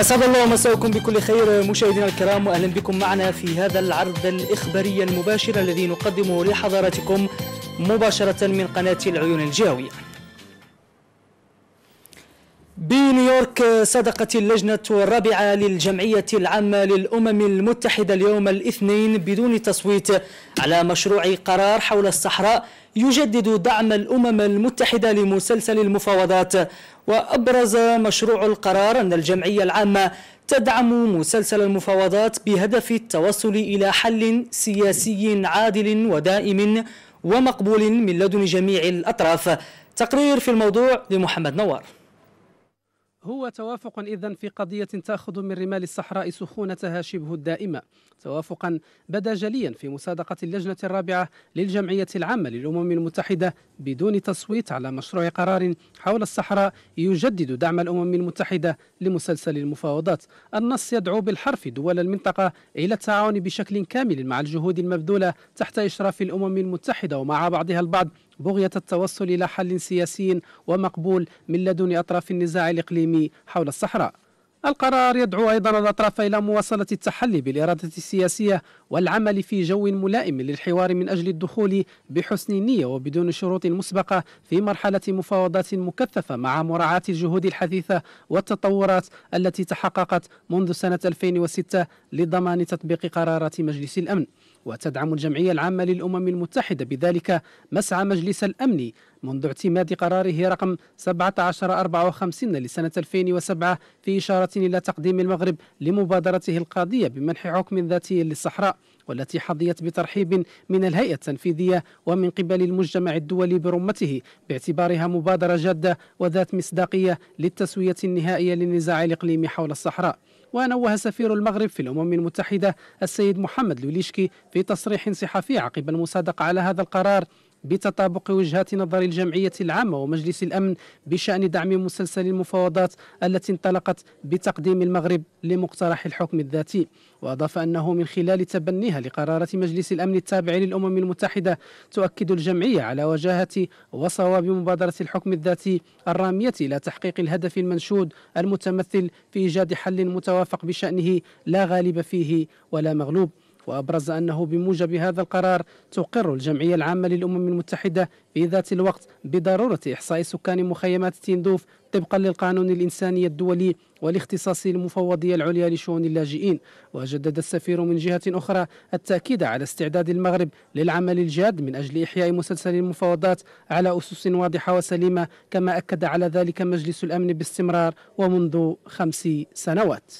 أسعد الله مساءكم بكل خير مشاهدينا الكرام وأهلا بكم معنا في هذا العرض الإخباري المباشر الذي نقدمه لحضراتكم مباشرة من قناة العيون الجاويه. بنيويورك صدقت اللجنة الرابعة للجمعية العامة للأمم المتحدة اليوم الاثنين بدون تصويت على مشروع قرار حول الصحراء يجدد دعم الأمم المتحدة لمسلسل المفاوضات وأبرز مشروع القرار أن الجمعية العامة تدعم مسلسل المفاوضات بهدف التوصل إلى حل سياسي عادل ودائم ومقبول من لدن جميع الأطراف تقرير في الموضوع لمحمد نوار هو توافق إذا في قضية تأخذ من رمال الصحراء سخونتها شبه الدائمة توافقا بدا جليا في مصادقة اللجنة الرابعة للجمعية العامة للأمم المتحدة بدون تصويت على مشروع قرار حول الصحراء يجدد دعم الأمم المتحدة لمسلسل المفاوضات النص يدعو بالحرف دول المنطقة إلى التعاون بشكل كامل مع الجهود المبذولة تحت إشراف الأمم المتحدة ومع بعضها البعض بغية التوصل إلى حل سياسي ومقبول من لدن أطراف النزاع الإقليمي حول الصحراء القرار يدعو أيضا الأطراف إلى مواصلة التحلي بالإرادة السياسية والعمل في جو ملائم للحوار من أجل الدخول بحسن نية وبدون شروط مسبقة في مرحلة مفاوضات مكثفة مع مراعاة الجهود الحديثة والتطورات التي تحققت منذ سنة 2006 لضمان تطبيق قرارات مجلس الأمن وتدعم الجمعية العامة للأمم المتحدة بذلك مسعى مجلس الأمن منذ اعتماد قراره رقم 1754 لسنة 2007 في إشارة إلى تقديم المغرب لمبادرته القاضية بمنح حكم ذاتي للصحراء والتي حظيت بترحيب من الهيئة التنفيذية ومن قبل المجتمع الدولي برمته باعتبارها مبادرة جادة وذات مصداقية للتسوية النهائية للنزاع الإقليمي حول الصحراء ونوه سفير المغرب في الأمم المتحدة السيد محمد لوليشكي في تصريح صحفي عقب المصادقة على هذا القرار بتطابق وجهات نظر الجمعية العامة ومجلس الأمن بشأن دعم مسلسل المفاوضات التي انطلقت بتقديم المغرب لمقترح الحكم الذاتي وأضاف أنه من خلال تبنيها لقرارة مجلس الأمن التابع للأمم المتحدة تؤكد الجمعية على وجاهة وصواب مبادرة الحكم الذاتي الرامية إلى تحقيق الهدف المنشود المتمثل في إيجاد حل متوافق بشأنه لا غالب فيه ولا مغلوب وأبرز أنه بموجب هذا القرار تقر الجمعية العامة للأمم المتحدة في ذات الوقت بضرورة إحصاء سكان مخيمات تيندوف طبقا للقانون الإنساني الدولي والاختصاص المفوضية العليا لشؤون اللاجئين وجدد السفير من جهة أخرى التأكيد على استعداد المغرب للعمل الجاد من أجل إحياء مسلسل المفاوضات على أسس واضحة وسليمة كما أكد على ذلك مجلس الأمن باستمرار ومنذ خمس سنوات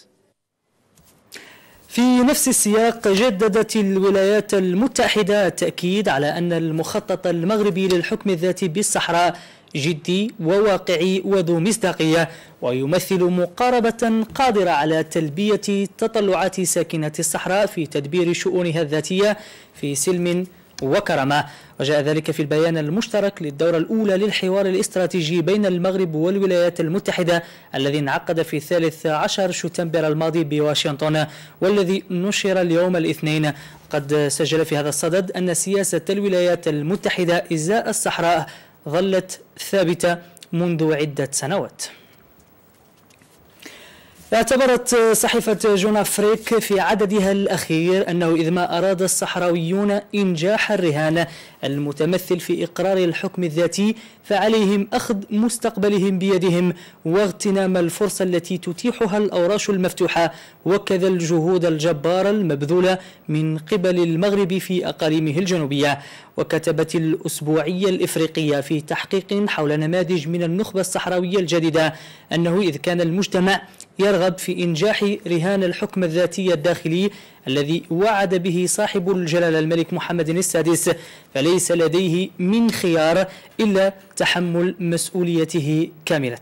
في نفس السياق جددت الولايات المتحدة التأكيد على أن المخطط المغربي للحكم الذاتي بالصحراء جدي وواقعي وذو مصداقية ويمثل مقاربة قادرة على تلبية تطلعات ساكنة الصحراء في تدبير شؤونها الذاتية في سلم وكرمة وجاء ذلك في البيان المشترك للدورة الأولى للحوار الاستراتيجي بين المغرب والولايات المتحدة الذي انعقد في الثالث عشر شتنبر الماضي بواشنطن والذي نشر اليوم الاثنين قد سجل في هذا الصدد أن سياسة الولايات المتحدة إزاء الصحراء ظلت ثابتة منذ عدة سنوات اعتبرت صحيفة جون فريك في عددها الأخير أنه إذ ما أراد الصحراويون إنجاح الرهان المتمثل في إقرار الحكم الذاتي فعليهم أخذ مستقبلهم بيدهم واغتنام الفرصة التي تتيحها الأوراش المفتوحة وكذا الجهود الجبارة المبذولة من قبل المغرب في أقاليمه الجنوبية وكتبت الأسبوعية الإفريقية في تحقيق حول نماذج من النخبة الصحراوية الجديدة أنه إذ كان المجتمع يرغب في إنجاح رهان الحكم الذاتي الداخلي الذي وعد به صاحب الجلالة الملك محمد السادس فليس لديه من خيار إلا تحمل مسؤوليته كاملة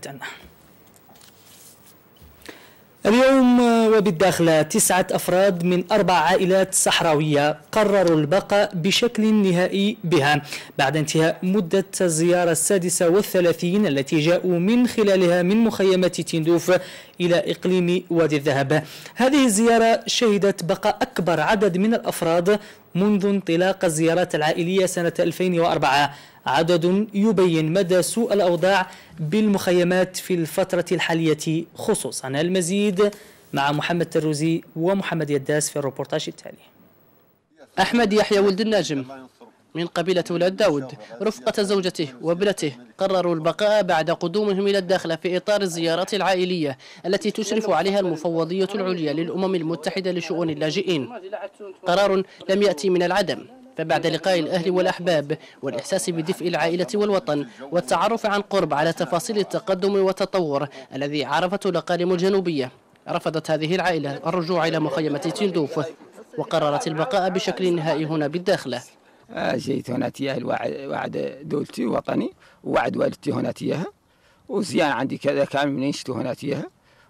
اليوم آه، وبالداخل تسعة أفراد من أربع عائلات صحراوية قرروا البقاء بشكل نهائي بها بعد انتهاء مدة الزيارة السادسة والثلاثين التي جاءوا من خلالها من مخيمة تندوف إلى إقليم وادي الذهب هذه الزيارة شهدت بقاء أكبر عدد من الأفراد منذ انطلاق الزيارات العائلية سنة 2004 عدد يبين مدى سوء الأوضاع بالمخيمات في الفترة الحالية خصوصا المزيد مع محمد تروزي ومحمد يداس في الروبورتاج التالي أحمد يحيى ولد الناجم من قبيلة أولاد داود رفقة زوجته وابنته قرروا البقاء بعد قدومهم إلى الداخل في إطار الزيارات العائلية التي تشرف عليها المفوضية العليا للأمم المتحدة لشؤون اللاجئين قرار لم يأتي من العدم فبعد لقاء الأهل والأحباب والإحساس بدفء العائلة والوطن والتعرف عن قرب على تفاصيل التقدم والتطور الذي عرفته الأقاليم الجنوبية رفضت هذه العائلة الرجوع إلى مخيمة تندوف وقررت البقاء بشكل نهائي هنا بالداخلة جيت هنا تياه الوعد دولتي وطني ووعد والدتي هنا تياها وزيان عندي كذا كامل منين شتو هنا تياها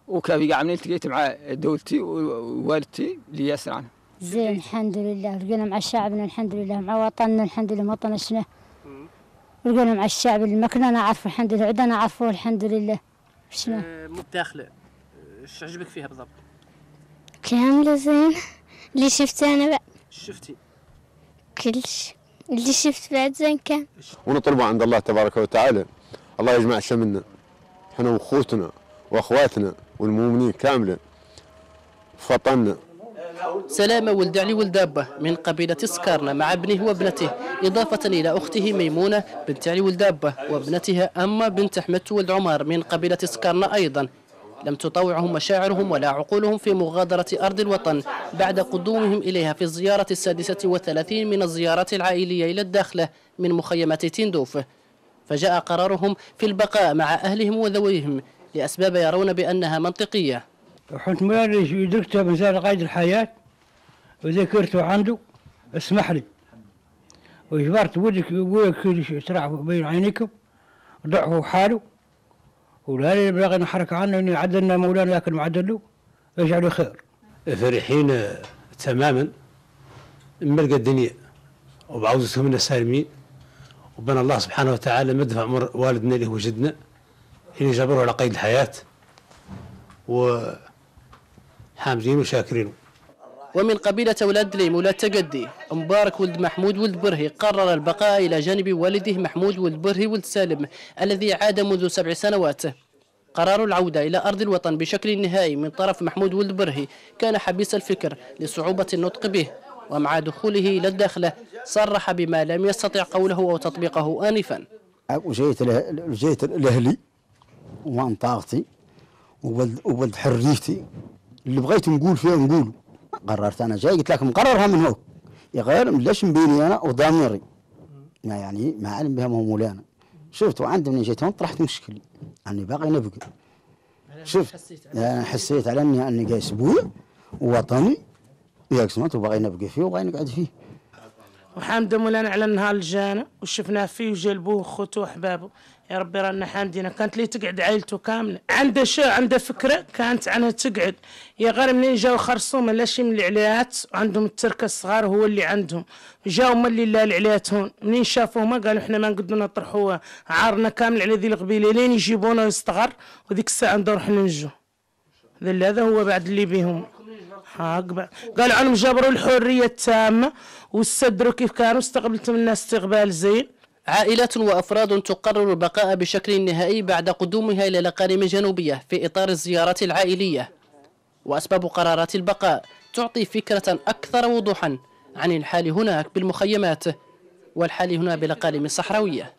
وكافي قاع منين التقيت مع دولتي ووالدتي اللي ياسر عنها زين الحمد لله رقينا مع شعبنا الحمد لله مع وطننا الحمد لله وطننا شنو؟ رقينا مع الشعب اللي ما كنا نعرفه الحمد لله عدنا نعرفه الحمد لله شنو آه، مو بداخله ايش آه، عجبك فيها بالضبط؟ كاملة زين اللي شفته انا بقى شفتي كلش اللي شفت بعد زين كان ونطلبه عند الله تبارك وتعالى الله يجمع شملنا احنا واخوتنا واخواتنا والمؤمنين كامله في وطننا سلامة ولد علي يعني ولد أبه من قبيلة سكارنا مع ابنه وابنته إضافة إلى أخته ميمونة بنت علي يعني ولد أبه وابنتها أما بنت أحمد ولد عمر من قبيلة سكارنا أيضا لم تطوعهم مشاعرهم ولا عقولهم في مغادرة أرض الوطن بعد قدومهم إليها في الزيارة السادسة والثلاثين من الزيارات العائلية إلى الداخلة من مخيمات تندوف فجاء قرارهم في البقاء مع أهلهم وذويهم لأسباب يرون بأنها منطقية مارش درتها مازال قيد الحياة وذكرته عنده اسمح لي وجبرت ولدك كل شيء بين عينيكم ضعفوا حاله ولا باغي نحرك عنه ان يعدلنا مولانا لكن معدلو اجعله يعني خير فرحين تماما ملقى الدنيا وبعوزتهم من سالمين وبنى الله سبحانه وتعالى مدفع مر عمر والدنا اللي هو جدنا اللي جبره على قيد الحياه وحامدين وشاكرين ومن قبيلة أولاد دليم أولاد تقدي مبارك ولد محمود ولد برهي قرر البقاء إلى جانب والده محمود ولد برهي ولد سالم الذي عاد منذ سبع سنوات قرار العودة إلى أرض الوطن بشكل نهائي من طرف محمود ولد برهي كان حبيس الفكر لصعوبة النطق به ومع دخوله إلى الداخلة صرح بما لم يستطع قوله أو تطبيقه آنفا وجيت جيت لأهلي ومنطقتي وولد حريتي اللي بغيت نقول فيه نقوله قررت انا جاي قلت لك مقررها من هو غير ليش مبيني انا وضميري ما يعني ما علم بها ما مولانا شفت وعند من جيت هون طرحت مشكل اني باقي نبقى شفت انا حسيت على اني اني جاي اسبوع ووطني ياك سمعت وباغي نبقى فيه وباغي نقعد فيه وحامد مولانا على النهار اللي جانا وشفناه فيه وجلبوه وخوته وأحبابه يا ربي رانا حامدينا كانت لي تقعد عائلته كاملة عندها شيء عندها فكرة كانت عنها تقعد يا غير منين جاو خرصومة لا شي من العليات وعندهم التركة الصغار هو اللي عندهم جاو هما اللي لا العليات هون منين ما قالوا حنا ما نقدروا نطرحوا عارنا كامل على ذي القبيلة لين يجيبونا ويستغر وذيك الساعة ندور حنا نجو هذا هو بعد اللي بيهم حق قال عنهم جبروا الحرية التامة واستدروا كيف كانوا استقبلتم الناس استقبال زين عائلات وأفراد تقرر البقاء بشكل نهائي بعد قدومها إلى الأقاليم الجنوبية في إطار الزيارات العائلية وأسباب قرارات البقاء تعطي فكرة أكثر وضوحا عن الحال هناك بالمخيمات والحال هنا بالأقاليم الصحراوية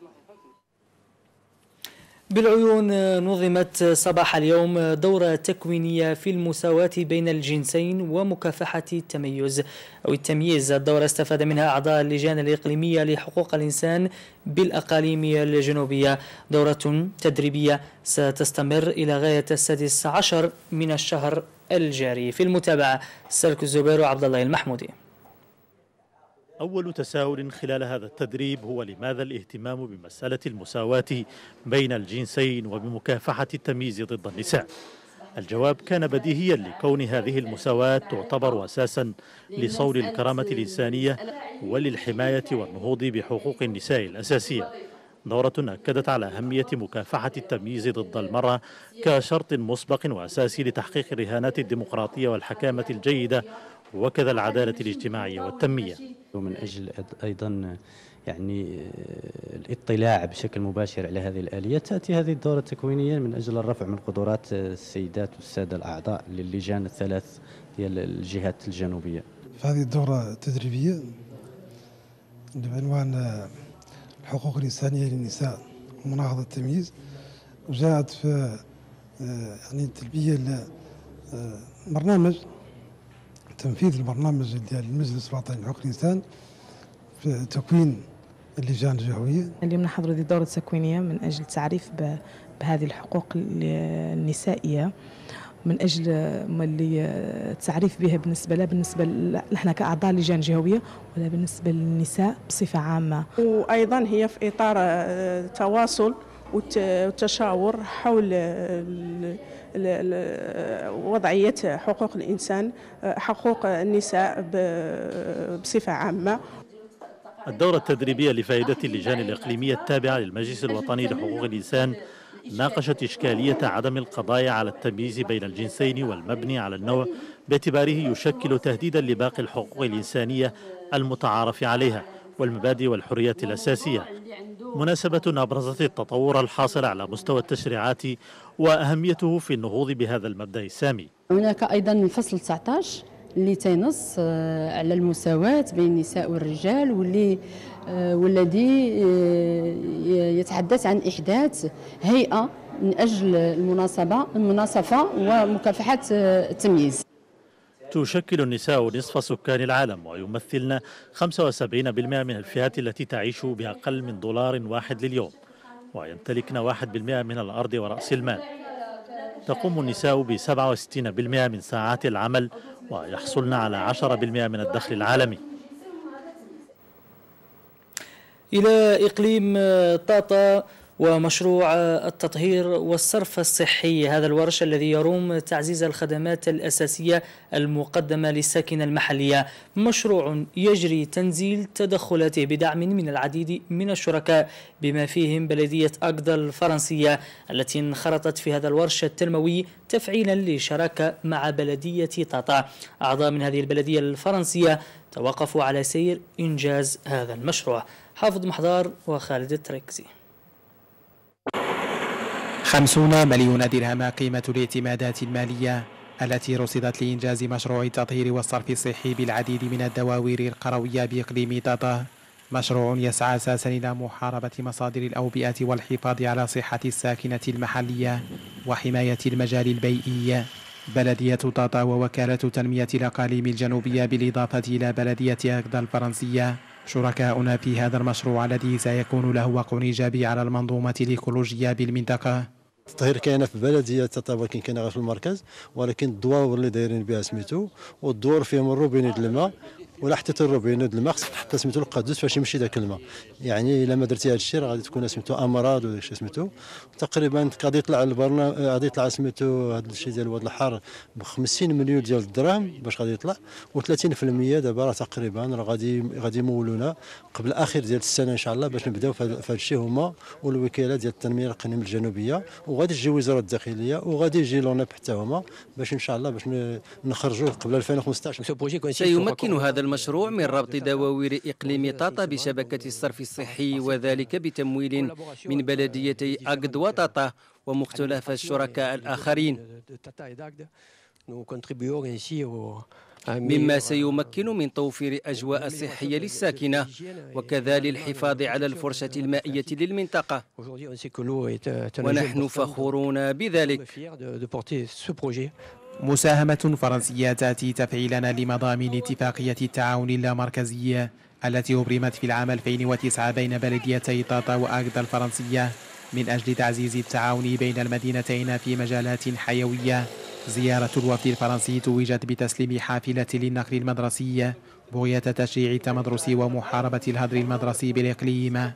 بالعيون نظمت صباح اليوم دورة تكوينية في المساواة بين الجنسين ومكافحة التميز أو التمييز الدورة استفاد منها أعضاء اللجان الإقليمية لحقوق الإنسان بالأقاليم الجنوبية دورة تدريبية ستستمر إلى غاية السادس عشر من الشهر الجاري في المتابعة سلك الزبير وعبد الله المحمودي أول تساؤل خلال هذا التدريب هو لماذا الاهتمام بمسألة المساواة بين الجنسين وبمكافحة التمييز ضد النساء الجواب كان بديهيا لكون هذه المساواة تعتبر أساسا لصون الكرامة الإنسانية وللحماية والنهوض بحقوق النساء الأساسية دورة أكدت على أهمية مكافحة التمييز ضد المرأة كشرط مسبق وأساسي لتحقيق الرهانات الديمقراطية والحكامة الجيدة وكذا العدالة الاجتماعية والتنمية ومن أجل أيضا يعني آه، الاطلاع بشكل مباشر على هذه الآلية تأتي هذه الدورة التكوينية من أجل الرفع من قدرات السيدات والسادة الأعضاء للجان الثلاث ديال الجهات الجنوبية في هذه الدورة التدريبية اللي بعنوان آه، الحقوق الإنسانية للنساء ومناهضة التمييز وجاءت في آه، يعني تلبيه برنامج تنفيذ البرنامج ديال المجلس الوطني لحقوق الانسان في تكوين اللجان الجهويه اليوم نحضر هذه الدوره التكوينيه من اجل التعريف بهذه الحقوق النسائيه من اجل التعريف بها بالنسبه لا بالنسبه نحن كاعضاء لجان جهويه ولا بالنسبه للنساء بصفه عامه وايضا هي في اطار آه، تواصل والتشاور حول وضعية حقوق الإنسان آه، حقوق النساء بصفة عامة الدورة التدريبية لفائدة اللجان الإقليمية التابعة للمجلس الوطني لحقوق الإنسان ناقشت إشكالية عدم القضايا على التمييز بين الجنسين والمبني على النوع باعتباره يشكل تهديدا لباقي الحقوق الإنسانية المتعارف عليها والمبادئ والحريات الأساسية مناسبة أبرزت التطور الحاصل على مستوى التشريعات وأهميته في النهوض بهذا المبدأ السامي هناك أيضا الفصل 19 اللي تينص آه، على المساواة بين النساء والرجال واللي آه، والذي آه، يتحدث عن إحداث هيئة من أجل المناصفة ومكافحة التمييز تشكل النساء نصف سكان العالم ويمثلن 75% من الفئات التي تعيش بأقل من دولار واحد لليوم ويمتلكن 1% من الأرض ورأس المال تقوم النساء ب 67% من ساعات العمل ويحصلن على 10% من الدخل العالمي إلى إقليم طاطا ومشروع التطهير والصرف الصحي هذا الورش الذي يروم تعزيز الخدمات الأساسية المقدمة للساكنة المحلية مشروع يجري تنزيل تدخلاته بدعم من العديد من الشركاء بما فيهم بلدية أقدى الفرنسية التي انخرطت في هذا الورش التنموي تفعيلا لشراكة مع بلدية طاطا أعضاء من هذه البلدية الفرنسية توقفوا على سير إنجاز هذا المشروع حافظ محضار وخالد التركزي خمسون مليون درهم قيمة الاعتمادات المالية التي رصدت لإنجاز مشروع التطهير والصرف الصحي بالعديد من الدواوير القروية بإقليم طاطا مشروع يسعى أساسا إلى محاربة مصادر الأوبئة والحفاظ على صحة الساكنة المحلية وحماية المجال البيئي بلدية طاطا ووكالة تنمية الأقاليم الجنوبية بالإضافة إلى بلدية أكدا الفرنسية شركاؤنا في هذا المشروع الذي سيكون له وقع إيجابي على المنظومة الإيكولوجية بالمنطقة التطهير كاينه في بلديه التطابر كاين كاينه غير في المركز ولكن الدواور اللي دايرين بها سميتو والدور فيهم الروبيني الماء ولا حطيت الروبينو د الماء خصك تحط سميتو القدوس فاش يمشي ذاك الماء يعني الا ما درتي هذا الشيء راه غادي تكون سميتو امراض ولا شي سميتو تقريبا غادي يطلع البرنامج غادي يطلع سميتو هذا الشيء ديال الواد الحار ب 50 مليون ديال الدراهم باش غادي يطلع و30% دابا راه تقريبا راه غادي غادي يمولونا قبل اخر ديال السنه ان شاء الله باش نبداو في هذا الشيء هما والوكاله ديال التنميه الاقليميه الجنوبيه وغادي تجي وزاره الداخليه وغادي يجي لونا حتى هما باش ان شاء الله باش نخرجوه قبل 2015 سيمكن هذا المشروع من ربط دواوير إقليم طاطا بشبكة الصرف الصحي وذلك بتمويل من بلديتي أقد وطاطا ومختلف الشركاء الآخرين مما سيمكن من توفير أجواء صحية للساكنة وكذلك الحفاظ على الفرشة المائية للمنطقة ونحن فخورون بذلك مساهمة فرنسية تأتي تفعيلا لمضامين اتفاقية التعاون اللامركزية التي أبرمت في العام 2009 بين بلديتي طاطا وأغدا الفرنسية من أجل تعزيز التعاون بين المدينتين في مجالات حيوية زيارة الوفد الفرنسي توجت بتسليم حافلة للنقل المدرسي بغية تشجيع التمدرس ومحاربة الهدر المدرسي بالإقليم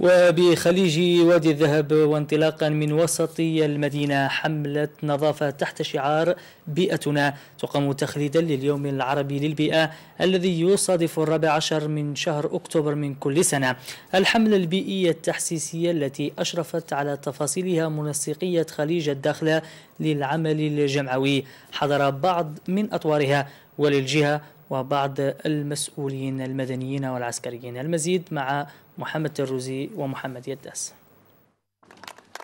وبخليج وادي الذهب وانطلاقا من وسط المدينة حملة نظافة تحت شعار بيئتنا تقام تخليدا لليوم العربي للبيئة الذي يصادف الرابع عشر من شهر أكتوبر من كل سنة الحملة البيئية التحسيسية التي أشرفت على تفاصيلها منسقية خليج الداخلة للعمل الجمعوي حضر بعض من أطوارها وللجهة وبعض المسؤولين المدنيين والعسكريين المزيد مع محمد تروزي ومحمد يداس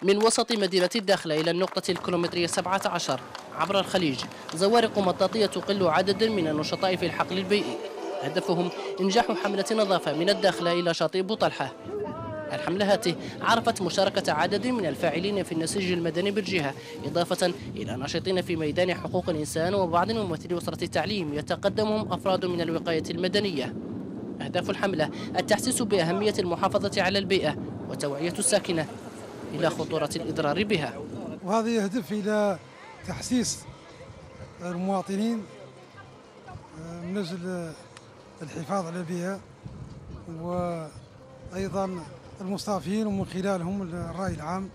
من وسط مدينة الداخلة إلى النقطة الكيلومترية 17 عبر الخليج زوارق مطاطية تقل عددا من النشطاء في الحقل البيئي هدفهم إنجاح حملة نظافة من الداخلة إلى شاطئ بوطلحة الحملة هاته عرفت مشاركة عدد من الفاعلين في النسيج المدني بالجهة إضافة إلى ناشطين في ميدان حقوق الإنسان وبعض ممثلي أسرة التعليم يتقدمهم أفراد من الوقاية المدنية أهداف الحملة التحسيس بأهمية المحافظة على البيئة وتوعية الساكنة إلى خطورة الإضرار بها وهذا يهدف إلى تحسيس المواطنين آه، من أجل الحفاظ على البيئة وأيضا المستضافين ومن خلالهم الرأي العام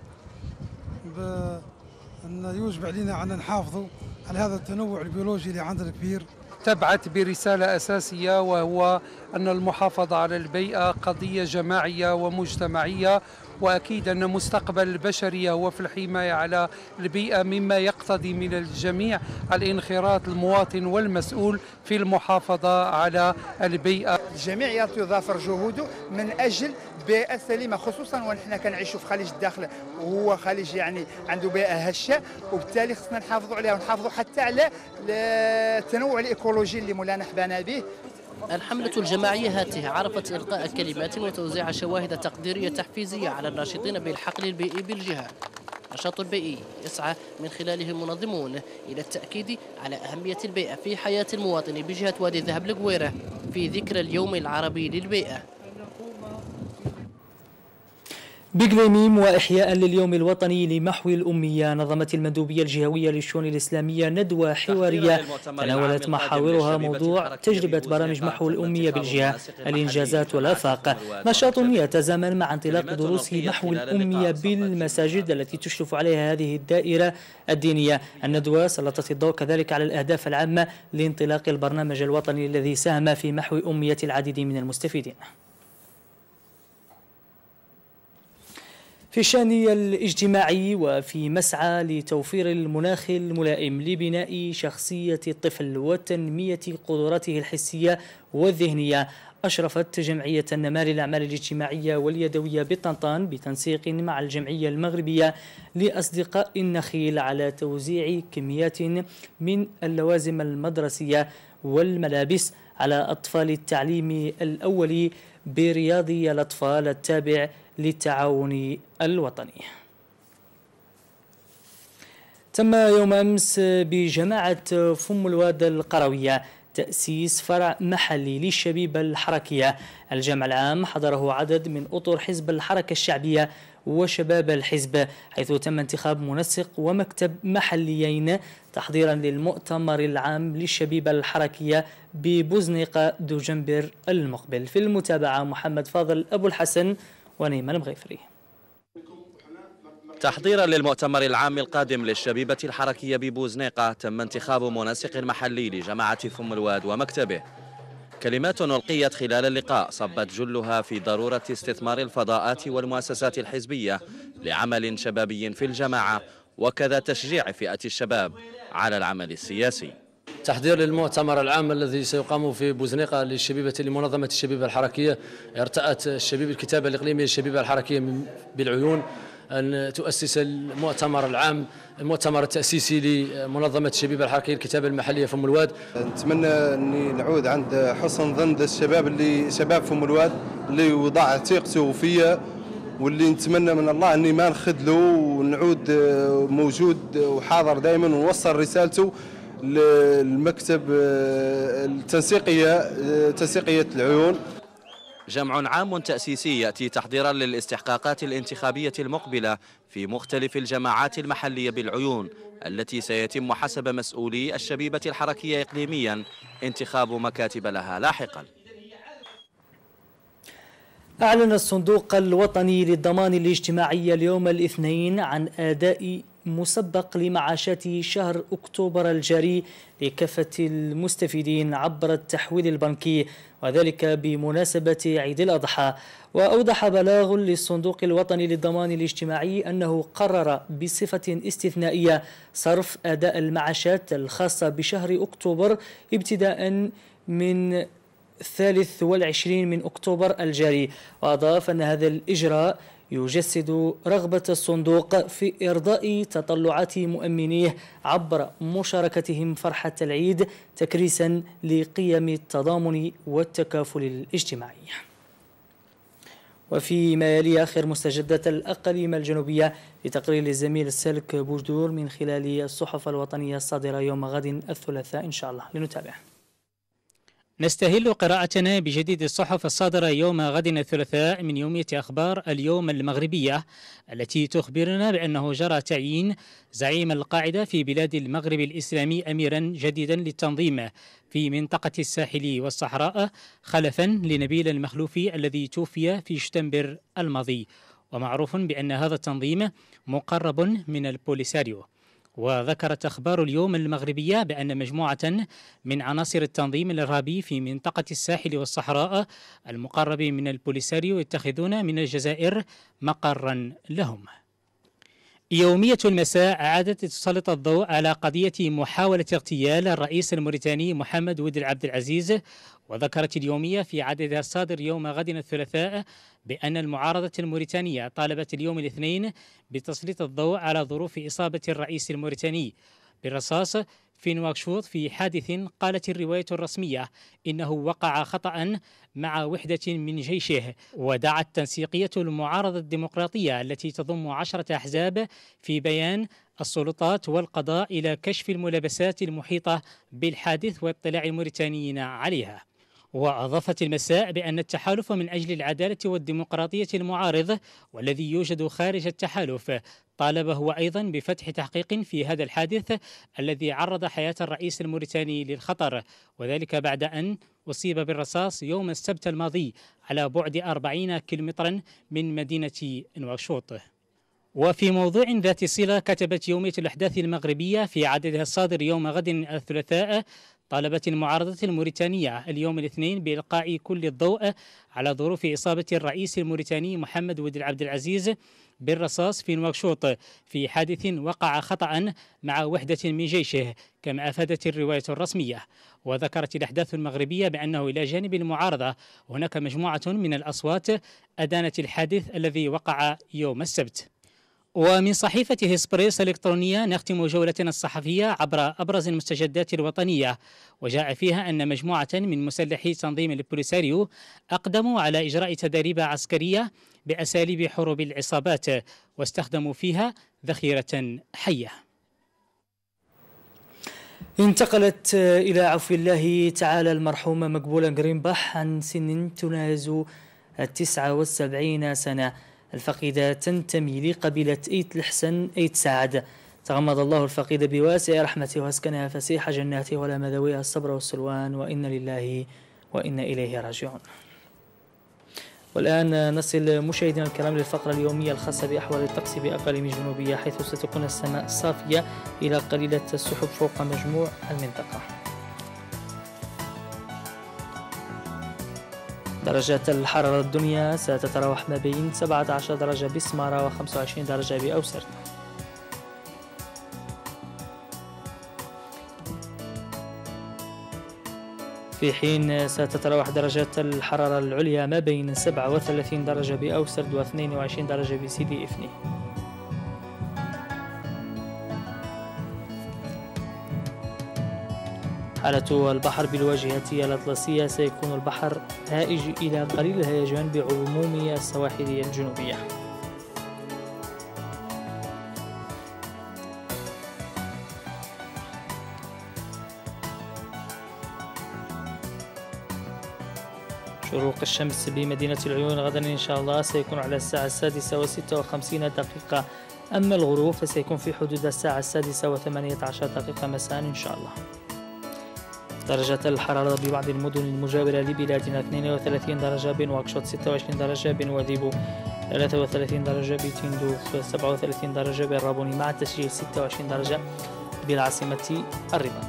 بأن يوجب علينا أن نحافظوا على هذا التنوع البيولوجي اللي عندنا كبير تبعث برسالة أساسية وهو أن المحافظة على البيئة قضية جماعية ومجتمعية واكيد ان مستقبل البشريه هو في الحمايه على البيئه مما يقتضي من الجميع الانخراط المواطن والمسؤول في المحافظه على البيئه. الجميع يتضافر جهوده من اجل بيئه سليمه خصوصا ونحن كنعيشوا في خليج الداخل وهو خليج يعني عنده بيئه هشه وبالتالي خصنا نحافظوا عليها ونحافظوا حتى على التنوع الايكولوجي اللي مولانا حبانا به الحملة الجماعية هاته عرفت إلقاء كلمات وتوزيع شواهد تقديرية تحفيزية على الناشطين بالحقل البيئي بالجهة نشاط البيئي يسعى من خلاله المنظمون إلى التأكيد على أهمية البيئة في حياة المواطن بجهة وادي ذهب القويرة في ذكرى اليوم العربي للبيئة بقليميم وإحياء لليوم الوطني لمحو الأمية نظمت المندوبية الجهوية للشؤون الإسلامية ندوة حوارية تناولت محاورها موضوع تجربة برامج محو الأمية بالجهة الإنجازات والآفاق نشاط يتزامن مع انطلاق دروس محو الأمية بالمساجد التي تشرف عليها هذه الدائرة الدينية الندوة سلطت الضوء كذلك على الأهداف العامة لانطلاق البرنامج الوطني الذي ساهم في محو أمية العديد من المستفيدين في الشان الاجتماعي وفي مسعى لتوفير المناخ الملائم لبناء شخصية الطفل وتنمية قدراته الحسية والذهنية أشرفت جمعية النمار الأعمال الاجتماعية واليدوية بطنطان بتنسيق مع الجمعية المغربية لأصدقاء النخيل على توزيع كميات من اللوازم المدرسية والملابس على أطفال التعليم الأولي برياضي الأطفال التابع للتعاون الوطني تم يوم أمس بجماعة فم الواد القروية تأسيس فرع محلي للشبيبة الحركية الجمع العام حضره عدد من أطر حزب الحركة الشعبية وشباب الحزب حيث تم انتخاب منسق ومكتب محليين تحضيرا للمؤتمر العام للشبيبة الحركية ببوزنيقة دجنبر المقبل في المتابعة محمد فاضل أبو الحسن ونيمة المغيفري تحضيرا للمؤتمر العام القادم للشبيبة الحركية ببوزنيقة تم انتخاب منسق محلي لجماعة ثم الواد ومكتبه كلمات ألقيت خلال اللقاء صبت جلها في ضرورة استثمار الفضاءات والمؤسسات الحزبية لعمل شبابي في الجماعة وكذا تشجيع فئة الشباب على العمل السياسي تحضير للمؤتمر العام الذي سيقام في بوزنيقة للشبيبة لمنظمة الشبيبة الحركية ارتأت الشبيبة الكتابة الإقليمية للشبيبة الحركية بالعيون أن تؤسس المؤتمر العام المؤتمر التأسيسي لمنظمة الشبيبة الحركية الكتابة المحلية في أم الواد نتمنى أني نعود عند حسن ظن الشباب اللي شباب في أم الواد اللي وضع ثقته فيا واللي نتمنى من الله اني ما نخذله ونعود آه، موجود وحاضر دائما ونوصل رسالته للمكتب آه، التنسيقيه آه، تنسيقيه العيون جمع عام تأسيسي يأتي تحضيرا للاستحقاقات الانتخابية المقبلة في مختلف الجماعات المحلية بالعيون التي سيتم حسب مسؤولي الشبيبة الحركية إقليميا انتخاب مكاتب لها لاحقا أعلن الصندوق الوطني للضمان الاجتماعي اليوم الاثنين عن أداء مسبق لمعاشات شهر أكتوبر الجاري لكافة المستفيدين عبر التحويل البنكي وذلك بمناسبة عيد الأضحى وأوضح بلاغ للصندوق الوطني للضمان الاجتماعي أنه قرر بصفة استثنائية صرف أداء المعاشات الخاصة بشهر أكتوبر ابتداء من الثالث والعشرين من أكتوبر الجاري وأضاف أن هذا الإجراء يجسد رغبة الصندوق في إرضاء تطلعات مؤمنيه عبر مشاركتهم فرحة العيد تكريسا لقيم التضامن والتكافل الاجتماعي وفي ما يلي آخر مستجدات الأقاليم الجنوبية لتقرير الزميل السلك بوجدور من خلال الصحف الوطنية الصادرة يوم غد الثلاثاء إن شاء الله لنتابع نستهل قراءتنا بجديد الصحف الصادرة يوم غد الثلاثاء من يومية أخبار اليوم المغربية التي تخبرنا بأنه جرى تعيين زعيم القاعدة في بلاد المغرب الإسلامي أميرا جديدا للتنظيم في منطقة الساحل والصحراء خلفا لنبيل المخلوفي الذي توفي في شتنبر الماضي ومعروف بأن هذا التنظيم مقرب من البوليساريو وذكرت أخبار اليوم المغربية بأن مجموعة من عناصر التنظيم الإرهابي في منطقة الساحل والصحراء المقرب من البوليساريو يتخذون من الجزائر مقرا لهم يومية المساء عادت تسلط الضوء على قضية محاولة اغتيال الرئيس الموريتاني محمد ود عبد العزيز وذكرت اليومية في عددها الصادر يوم غد الثلاثاء بأن المعارضة الموريتانية طالبت اليوم الاثنين بتسليط الضوء على ظروف إصابة الرئيس الموريتاني بالرصاص في نواكشوط في حادث قالت الرواية الرسمية إنه وقع خطأ مع وحدة من جيشه ودعت تنسيقية المعارضة الديمقراطية التي تضم عشرة أحزاب في بيان السلطات والقضاء إلى كشف الملابسات المحيطة بالحادث واطلاع الموريتانيين عليها وأضافت المساء بأن التحالف من أجل العدالة والديمقراطية المعارض والذي يوجد خارج التحالف طالب هو أيضا بفتح تحقيق في هذا الحادث الذي عرض حياة الرئيس الموريتاني للخطر وذلك بعد أن أصيب بالرصاص يوم السبت الماضي على بعد 40 كيلومترا من مدينة نواشوط وفي موضوع ذات صلة كتبت يومية الأحداث المغربية في عددها الصادر يوم غد الثلاثاء طالبت المعارضة الموريتانية اليوم الاثنين بإلقاء كل الضوء على ظروف إصابة الرئيس الموريتاني محمد ود عبد العزيز بالرصاص في نواكشوط في حادث وقع خطأ مع وحدة من جيشه كما أفادت الرواية الرسمية وذكرت الأحداث المغربية بأنه إلى جانب المعارضة هناك مجموعة من الأصوات أدانت الحادث الذي وقع يوم السبت ومن صحيفة هسبريس الإلكترونية نختم جولتنا الصحفية عبر أبرز المستجدات الوطنية وجاء فيها أن مجموعة من مسلحي تنظيم البوليساريو أقدموا على إجراء تدريب عسكرية بأساليب حروب العصابات واستخدموا فيها ذخيرة حية انتقلت إلى عفو الله تعالى المرحومة مقبولة غرينباح عن سن تناهز التسعة والسبعين سنة الفقيدة تنتمي لقبيلة إيت الحسن إيت سعد تغمد الله الفقيدة بواسع رحمته واسكنها فسيح جناته ولا مذويها الصبر والسلوان وإن لله وإن إليه راجعون والآن نصل مشاهدينا الكرام للفقرة اليومية الخاصة بأحوال الطقس بأقاليم الجنوبية حيث ستكون السماء صافية إلى قليلة السحب فوق مجموع المنطقة درجات الحرارة الدنيا ستتراوح ما بين 17 درجة بسمارة و 25 درجة بأوسرت في حين ستتراوح درجات الحرارة العليا ما بين 37 درجة بأوسرد و 22 درجة بسيدي إفني حالة البحر بالواجهة الأطلسية سيكون البحر هائج إلى قليل الهيجان بعموم السواحل الجنوبية شروق الشمس بمدينة العيون غدا إن شاء الله سيكون على الساعة السادسة وستة وخمسين دقيقة أما الغروب فسيكون في حدود الساعة السادسة وثمانية عشر دقيقة مساء إن شاء الله درجة الحرارة ببعض المدن المجاورة لبلادنا 32 درجة بنواكشوط 26 درجة بنواديبو 33 درجة بتندوف 37 درجة بالرابوني مع التسجيل 26 درجة بالعاصمة الرباط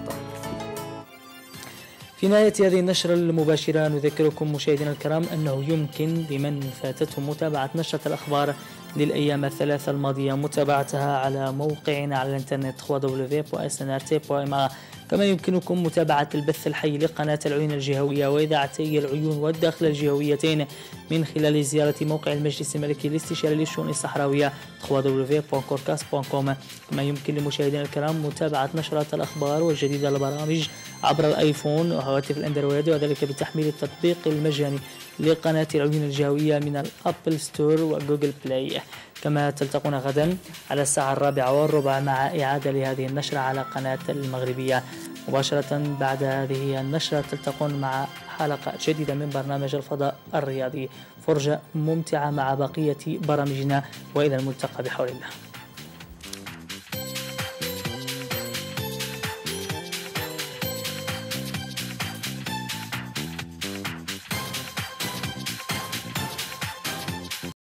في نهاية هذه النشرة المباشرة نذكركم مشاهدينا الكرام أنه يمكن لمن فاتته متابعة نشرة الأخبار للأيام الثلاثة الماضية متابعتها على موقعنا على الإنترنت www.snrt.ma كما يمكنكم متابعة البث الحي لقناة العيون الجهوية وإذاعتي العيون والداخل الجهويتين من خلال زيارة موقع المجلس الملكي الاستشاري للشؤون الصحراوية www.corcas.com كما يمكن لمشاهدينا الكرام متابعة نشرات الأخبار والجديدة البرامج عبر الآيفون وهواتف الأندرويد وذلك بتحميل التطبيق المجاني لقناة العيون الجوية من الأبل ستور وجوجل بلاي كما تلتقون غدا على الساعة الرابعة والربع مع إعادة لهذه النشرة على قناة المغربية مباشرة بعد هذه النشرة تلتقون مع حلقة جديدة من برنامج الفضاء الرياضي فرجة ممتعة مع بقية برامجنا وإلى الملتقى بحول الله